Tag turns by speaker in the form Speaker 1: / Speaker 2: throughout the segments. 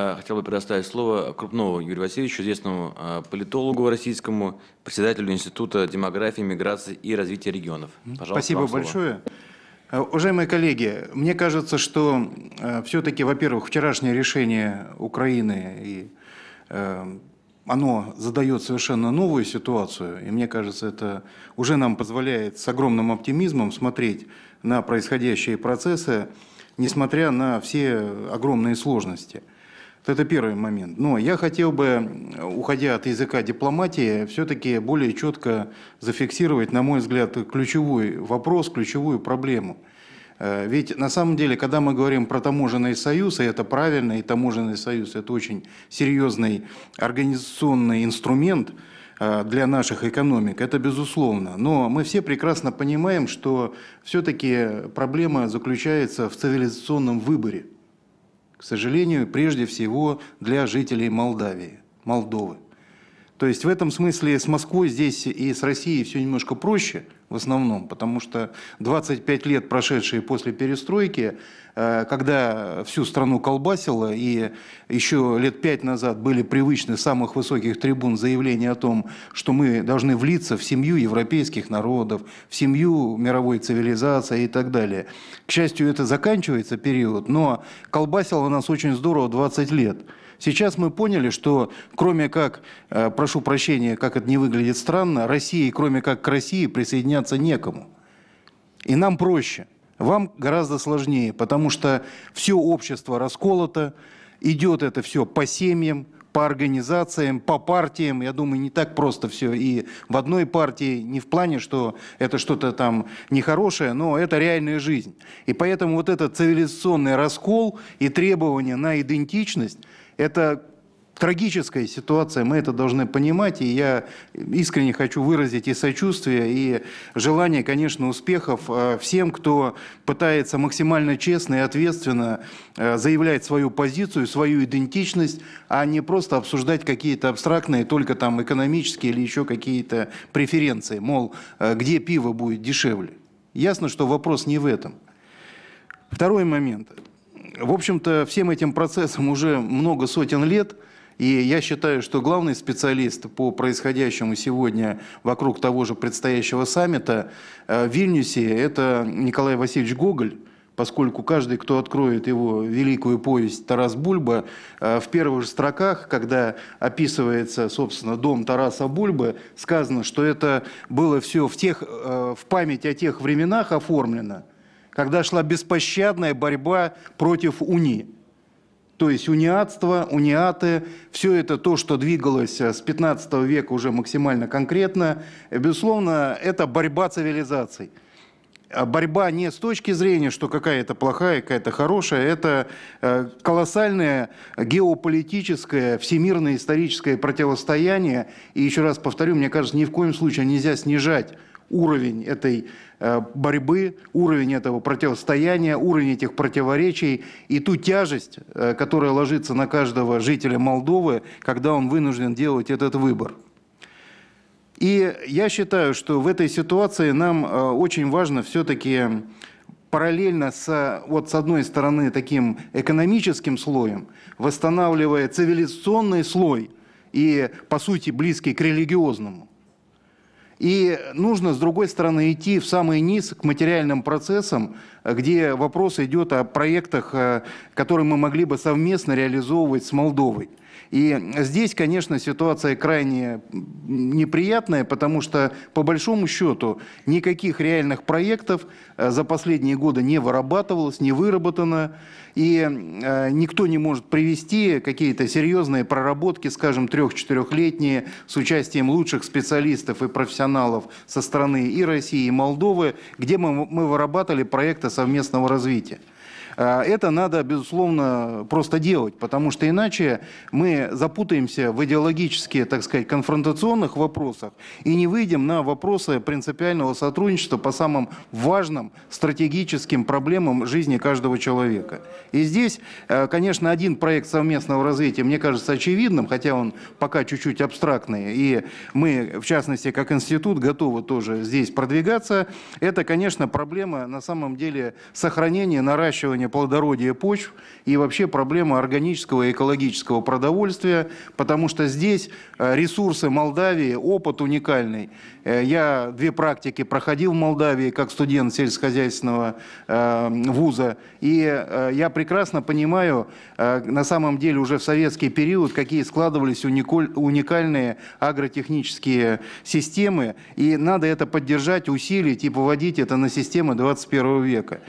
Speaker 1: А, хотел бы предоставить слово Крупному Юрию Васильевичу, известному а, политологу российскому, председателю Института демографии, миграции и развития регионов. Пожалуйста, Спасибо большое. А, уважаемые коллеги, мне кажется, что все-таки, во-первых, вчерашнее решение Украины, и, оно задает совершенно новую ситуацию, и мне кажется, это уже нам позволяет с огромным оптимизмом смотреть на происходящие процессы, несмотря на все огромные сложности – это первый момент. Но я хотел бы, уходя от языка дипломатии, все-таки более четко зафиксировать, на мой взгляд, ключевой вопрос, ключевую проблему. Э, ведь на самом деле, когда мы говорим про таможенный союз, и это правильно, и таможенный союз – это очень серьезный организационный инструмент э, для наших экономик, это безусловно. Но мы все прекрасно понимаем, что все-таки проблема заключается в цивилизационном выборе – к сожалению, прежде всего для жителей Молдавии, Молдовы. То есть в этом смысле с Москвой здесь и с Россией все немножко проще, в основном, потому что 25 лет, прошедшие после перестройки, э, когда всю страну колбасило, и еще лет пять назад были привычны с самых высоких трибун заявления о том, что мы должны влиться в семью европейских народов, в семью мировой цивилизации и так далее. К счастью, это заканчивается период, но колбасило нас очень здорово 20 лет. Сейчас мы поняли, что кроме как, э, прошу прощения, как это не выглядит странно, России, кроме как к России присоединяются подчиняться некому. И нам проще. Вам гораздо сложнее, потому что все общество расколото, идет это все по семьям, по организациям, по партиям. Я думаю, не так просто все. И в одной партии не в плане, что это что-то там нехорошее, но это реальная жизнь. И поэтому вот этот цивилизационный раскол и требования на идентичность, это трагическая ситуация, мы это должны понимать, и я искренне хочу выразить и сочувствие, и желание, конечно, успехов э, всем, кто пытается максимально честно и ответственно э, заявлять свою позицию, свою идентичность, а не просто обсуждать какие-то абстрактные, только там экономические или еще какие-то преференции, мол, э, где пиво будет дешевле. Ясно, что вопрос не в этом. Второй момент. В общем-то, всем этим процессам уже много сотен лет – и я считаю, что главный специалист по происходящему сегодня вокруг того же предстоящего саммита э, в Вильнюсе – это Николай Васильевич Гоголь, поскольку каждый, кто откроет его великую повесть Тарас Бульба, э, в первых же строках, когда описывается, собственно, дом Тараса Бульбы, сказано, что это было все в, тех, э, в память о тех временах оформлено, когда шла беспощадная борьба против УНИ. То есть униатство, униаты, все это то, что двигалось э, с 15 века уже максимально конкретно. Безусловно, это борьба цивилизаций. А борьба не с точки зрения, что какая-то плохая, какая-то хорошая, это э, колоссальное геополитическое, всемирное историческое противостояние. И еще раз повторю, мне кажется, ни в коем случае нельзя снижать уровень этой э, борьбы, уровень этого противостояния, уровень этих противоречий и ту тяжесть, э, которая ложится на каждого жителя Молдовы, когда он вынужден делать этот выбор. И я считаю, что в этой ситуации нам э, очень важно все-таки параллельно с, вот с одной стороны, таким экономическим слоем, восстанавливая цивилизационный слой и, по сути, близкий к религиозному. И нужно, с другой стороны, идти в самый низ к материальным процессам, где вопрос идет о проектах, э, которые мы могли бы совместно реализовывать с Молдовой. И здесь, конечно, ситуация крайне неприятная, потому что, по большому счету, никаких реальных проектов э, за последние годы не вырабатывалось, не выработано, и э, никто не может привести какие-то серьезные проработки, скажем, трех-четырехлетние, с участием лучших специалистов и профессионалов со стороны и России, и Молдовы, где мы, мы вырабатывали проекты совместного развития. А, это надо, безусловно, просто делать, потому что иначе мы запутаемся в идеологически, так сказать, конфронтационных вопросах и не выйдем на вопросы принципиального сотрудничества по самым важным стратегическим проблемам жизни каждого человека. И здесь, э, конечно, один проект совместного развития мне кажется очевидным, хотя он пока чуть-чуть абстрактный, и мы, в частности, как институт, готовы тоже здесь продвигаться. Это, конечно, проблема на самом деле сохранения, наращивания проблемами плодородия почв и вообще проблема органического и экологического продовольствия, потому что здесь э, ресурсы Молдавии, опыт уникальный. Э, я две практики проходил в Молдавии как студент сельскохозяйственного э, вуза, и я прекрасно понимаю, на самом деле уже в советский период, какие складывались уникальные агротехнические системы, и надо это поддержать, усилить и поводить это на системы 21 века.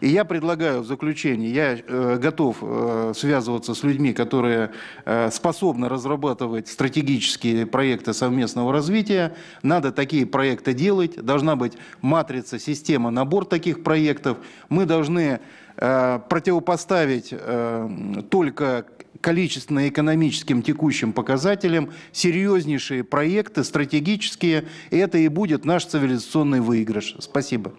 Speaker 1: И я предлагаю заключение, я э, готов э, связываться с людьми, которые э, способны разрабатывать стратегические проекты совместного развития. Надо такие проекты делать, должна быть матрица, система, набор таких проектов. Мы должны э, противопоставить э, только количественно экономическим текущим показателям серьезнейшие проекты, стратегические. И это и будет наш цивилизационный выигрыш. Спасибо.